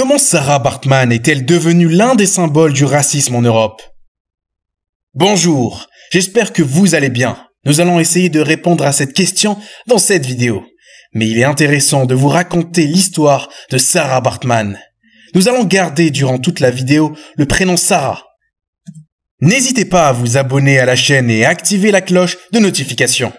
Comment Sarah Bartman est-elle devenue l'un des symboles du racisme en Europe Bonjour, j'espère que vous allez bien. Nous allons essayer de répondre à cette question dans cette vidéo. Mais il est intéressant de vous raconter l'histoire de Sarah Bartman. Nous allons garder durant toute la vidéo le prénom Sarah. N'hésitez pas à vous abonner à la chaîne et à activer la cloche de notification.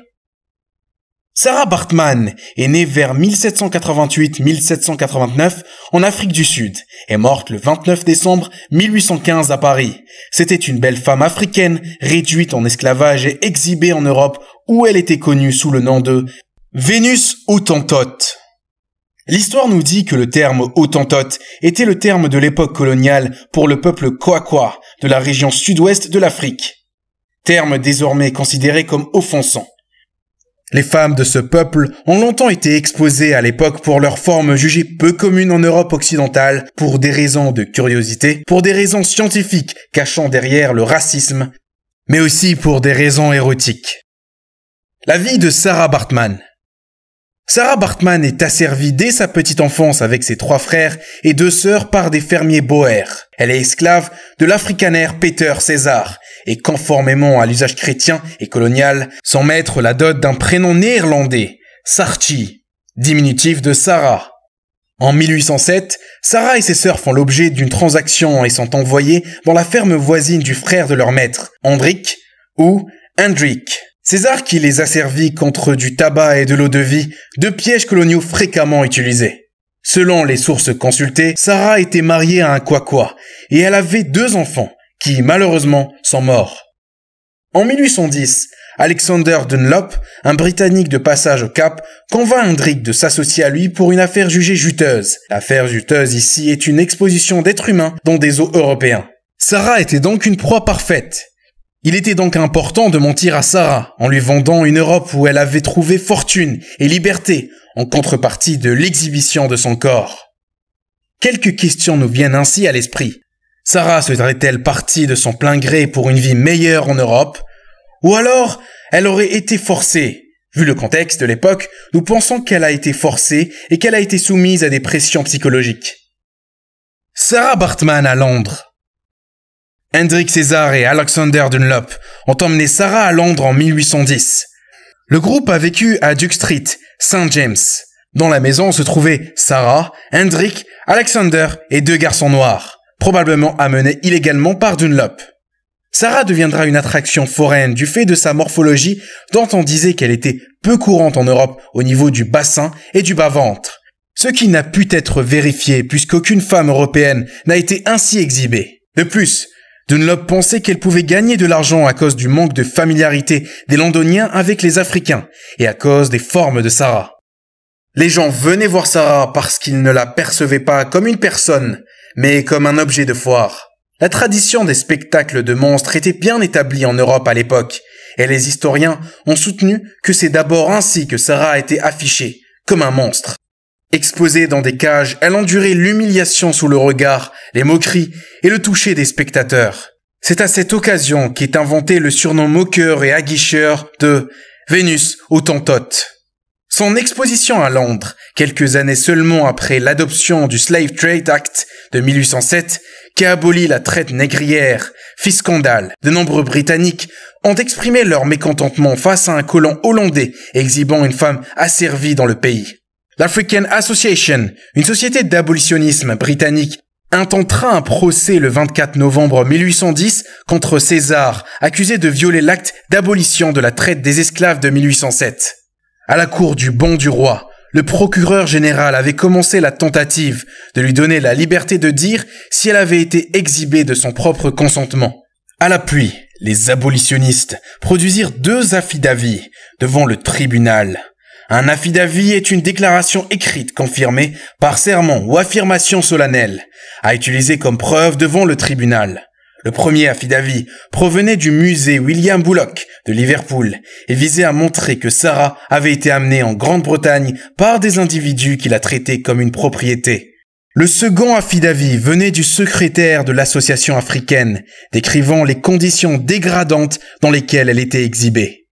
Sarah Bartman est née vers 1788-1789 en Afrique du Sud et morte le 29 décembre 1815 à Paris. C'était une belle femme africaine réduite en esclavage et exhibée en Europe où elle était connue sous le nom de Vénus Autantote. L'histoire nous dit que le terme Autantote était le terme de l'époque coloniale pour le peuple Kwakwa de la région sud-ouest de l'Afrique. Terme désormais considéré comme offensant. Les femmes de ce peuple ont longtemps été exposées à l'époque pour leur forme jugée peu commune en Europe occidentale pour des raisons de curiosité, pour des raisons scientifiques cachant derrière le racisme, mais aussi pour des raisons érotiques. La vie de Sarah Bartman. Sarah Bartman est asservie dès sa petite enfance avec ses trois frères et deux sœurs par des fermiers boers. Elle est esclave de l'afrikaner Peter César, et conformément à l'usage chrétien et colonial, sans mettre la dot d'un prénom néerlandais, Sarchi, diminutif de Sarah. En 1807, Sarah et ses sœurs font l'objet d'une transaction et sont envoyées dans la ferme voisine du frère de leur maître, Hendrik, ou Hendrik. César qui les asservit contre du tabac et de l'eau de vie, deux pièges coloniaux fréquemment utilisés. Selon les sources consultées, Sarah était mariée à un Kwakwa et elle avait deux enfants, qui malheureusement sont morts. En 1810, Alexander Dunlop, un Britannique de passage au Cap, convainc Hendrik de s'associer à lui pour une affaire jugée juteuse. L'affaire juteuse ici est une exposition d'êtres humains dans des eaux européens. Sarah était donc une proie parfaite. Il était donc important de mentir à Sarah en lui vendant une Europe où elle avait trouvé fortune et liberté en contrepartie de l'exhibition de son corps. Quelques questions nous viennent ainsi à l'esprit. Sarah serait-elle partie de son plein gré pour une vie meilleure en Europe Ou alors, elle aurait été forcée Vu le contexte de l'époque, nous pensons qu'elle a été forcée et qu'elle a été soumise à des pressions psychologiques. Sarah Bartman à Londres. Hendrik César et Alexander Dunlop ont emmené Sarah à Londres en 1810. Le groupe a vécu à Duke Street, St. James. Dans la maison se trouvaient Sarah, Hendrik, Alexander et deux garçons noirs probablement amenée illégalement par Dunlop. Sarah deviendra une attraction foraine du fait de sa morphologie dont on disait qu'elle était peu courante en Europe au niveau du bassin et du bas-ventre, ce qui n'a pu être vérifié puisqu'aucune femme européenne n'a été ainsi exhibée. De plus, Dunlop pensait qu'elle pouvait gagner de l'argent à cause du manque de familiarité des londoniens avec les Africains et à cause des formes de Sarah. Les gens venaient voir Sarah parce qu'ils ne la percevaient pas comme une personne, mais comme un objet de foire. La tradition des spectacles de monstres était bien établie en Europe à l'époque, et les historiens ont soutenu que c'est d'abord ainsi que Sarah a été affichée, comme un monstre. Exposée dans des cages, elle endurait l'humiliation sous le regard, les moqueries et le toucher des spectateurs. C'est à cette occasion qu'est inventé le surnom moqueur et aguicheur de Vénus autantote. Son exposition à Londres, quelques années seulement après l'adoption du Slave Trade Act de 1807, qui abolit la traite négrière, fit scandale. De nombreux Britanniques ont exprimé leur mécontentement face à un colon hollandais exhibant une femme asservie dans le pays. L'African Association, une société d'abolitionnisme britannique, intentera un procès le 24 novembre 1810 contre César, accusé de violer l'acte d'abolition de la traite des esclaves de 1807. À la cour du bon du roi, le procureur général avait commencé la tentative de lui donner la liberté de dire si elle avait été exhibée de son propre consentement. À l'appui, les abolitionnistes produisirent deux affidavits devant le tribunal. Un affidavit est une déclaration écrite confirmée par serment ou affirmation solennelle, à utiliser comme preuve devant le tribunal. Le premier affidavit provenait du musée William Bullock de Liverpool et visait à montrer que Sarah avait été amenée en Grande-Bretagne par des individus qui la traitaient comme une propriété. Le second affidavit venait du secrétaire de l'association africaine, décrivant les conditions dégradantes dans lesquelles elle était exhibée.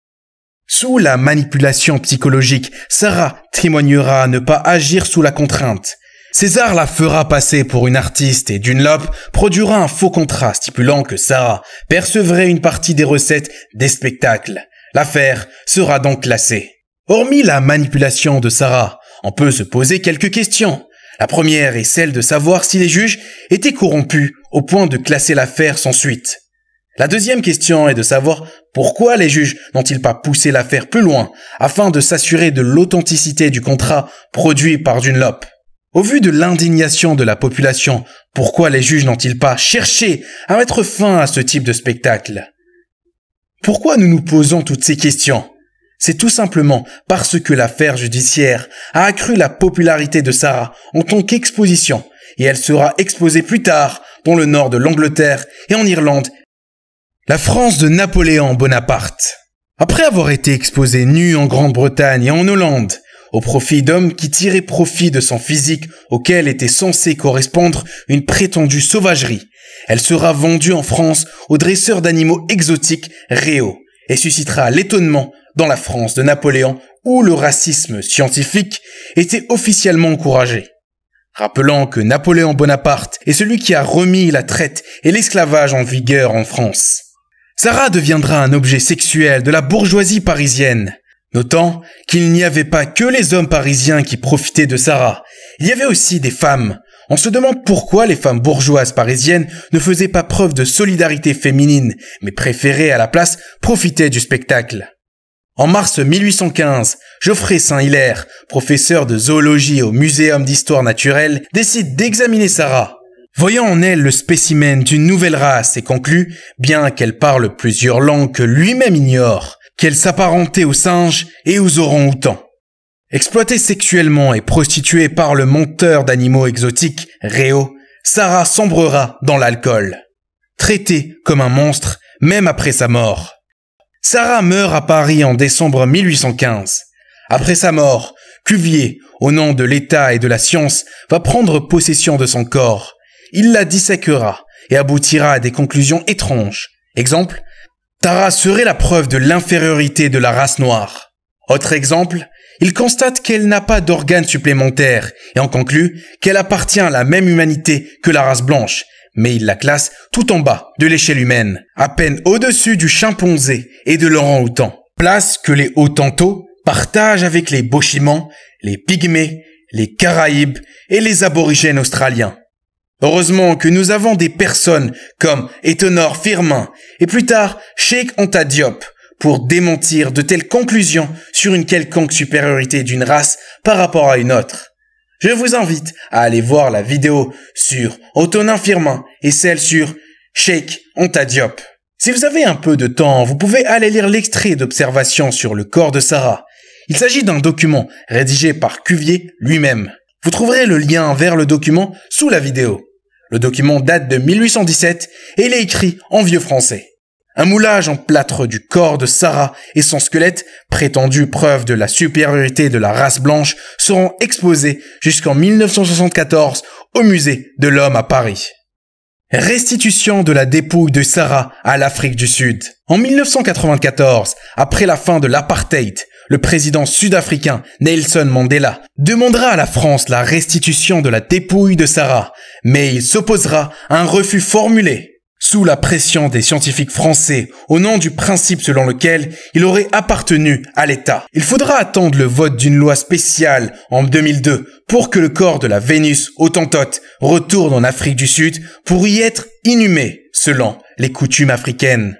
Sous la manipulation psychologique, Sarah témoignera à ne pas agir sous la contrainte, César la fera passer pour une artiste et Dunlop produira un faux contrat stipulant que Sarah percevrait une partie des recettes des spectacles. L'affaire sera donc classée. Hormis la manipulation de Sarah, on peut se poser quelques questions. La première est celle de savoir si les juges étaient corrompus au point de classer l'affaire sans suite. La deuxième question est de savoir pourquoi les juges n'ont-ils pas poussé l'affaire plus loin afin de s'assurer de l'authenticité du contrat produit par Dunlop. Au vu de l'indignation de la population, pourquoi les juges n'ont-ils pas cherché à mettre fin à ce type de spectacle Pourquoi nous nous posons toutes ces questions C'est tout simplement parce que l'affaire judiciaire a accru la popularité de Sarah en tant qu'exposition, et elle sera exposée plus tard dans le nord de l'Angleterre et en Irlande. La France de Napoléon Bonaparte. Après avoir été exposée nue en Grande-Bretagne et en Hollande, au profit d'hommes qui tiraient profit de son physique auquel était censée correspondre une prétendue sauvagerie. Elle sera vendue en France aux dresseurs d'animaux exotiques réaux et suscitera l'étonnement dans la France de Napoléon où le racisme scientifique était officiellement encouragé. Rappelant que Napoléon Bonaparte est celui qui a remis la traite et l'esclavage en vigueur en France. Sarah deviendra un objet sexuel de la bourgeoisie parisienne. Notant qu'il n'y avait pas que les hommes parisiens qui profitaient de Sarah, il y avait aussi des femmes. On se demande pourquoi les femmes bourgeoises parisiennes ne faisaient pas preuve de solidarité féminine, mais préféraient à la place profiter du spectacle. En mars 1815, Geoffrey Saint-Hilaire, professeur de zoologie au Muséum d'histoire naturelle, décide d'examiner Sarah. Voyant en elle le spécimen d'une nouvelle race et conclut, bien qu'elle parle plusieurs langues que lui-même ignore, qu'elle s'apparentait aux singes et aux orangs outans Exploitée sexuellement et prostituée par le monteur d'animaux exotiques, Réo, Sarah sombrera dans l'alcool. Traitée comme un monstre, même après sa mort. Sarah meurt à Paris en décembre 1815. Après sa mort, Cuvier, au nom de l'État et de la science, va prendre possession de son corps. Il la disséquera et aboutira à des conclusions étranges. Exemple, Tara serait la preuve de l'infériorité de la race noire. Autre exemple, il constate qu'elle n'a pas d'organes supplémentaires et en conclut qu'elle appartient à la même humanité que la race blanche, mais il la classe tout en bas de l'échelle humaine, à peine au-dessus du chimpanzé et de l'orang-outan. Place que les Hottentots partagent avec les Bochimans, les Pygmées, les Caraïbes et les aborigènes australiens. Heureusement que nous avons des personnes comme Etenor Firmin et plus tard Sheikh Anta pour démentir de telles conclusions sur une quelconque supériorité d'une race par rapport à une autre. Je vous invite à aller voir la vidéo sur Autonin Firmin et celle sur Sheikh Anta Si vous avez un peu de temps, vous pouvez aller lire l'extrait d'observation sur le corps de Sarah. Il s'agit d'un document rédigé par Cuvier lui-même. Vous trouverez le lien vers le document sous la vidéo. Le document date de 1817 et est écrit en vieux français. Un moulage en plâtre du corps de Sarah et son squelette, prétendue preuve de la supériorité de la race blanche, seront exposés jusqu'en 1974 au musée de l'homme à Paris. Restitution de la dépouille de Sarah à l'Afrique du Sud. En 1994, après la fin de l'apartheid, le président sud-africain Nelson Mandela demandera à la France la restitution de la dépouille de Sarah, mais il s'opposera à un refus formulé. Sous la pression des scientifiques français, au nom du principe selon lequel il aurait appartenu à l'État, il faudra attendre le vote d'une loi spéciale en 2002 pour que le corps de la Vénus Autantote retourne en Afrique du Sud pour y être inhumé selon les coutumes africaines.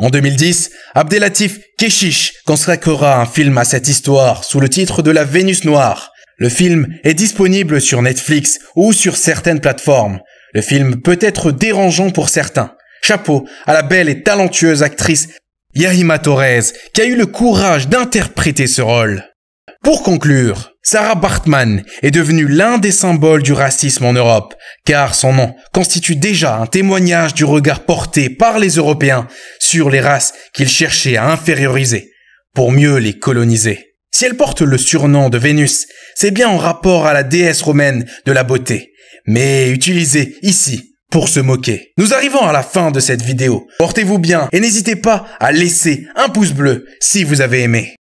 En 2010, Abdelatif Keshish consacrera un film à cette histoire sous le titre de La Vénus Noire. Le film est disponible sur Netflix ou sur certaines plateformes. Le film peut être dérangeant pour certains. Chapeau à la belle et talentueuse actrice Yahima Torres qui a eu le courage d'interpréter ce rôle. Pour conclure, Sarah Bartman est devenue l'un des symboles du racisme en Europe, car son nom constitue déjà un témoignage du regard porté par les Européens sur les races qu'ils cherchaient à inférioriser, pour mieux les coloniser. Si elle porte le surnom de Vénus, c'est bien en rapport à la déesse romaine de la beauté, mais utilisée ici pour se moquer. Nous arrivons à la fin de cette vidéo. Portez-vous bien et n'hésitez pas à laisser un pouce bleu si vous avez aimé.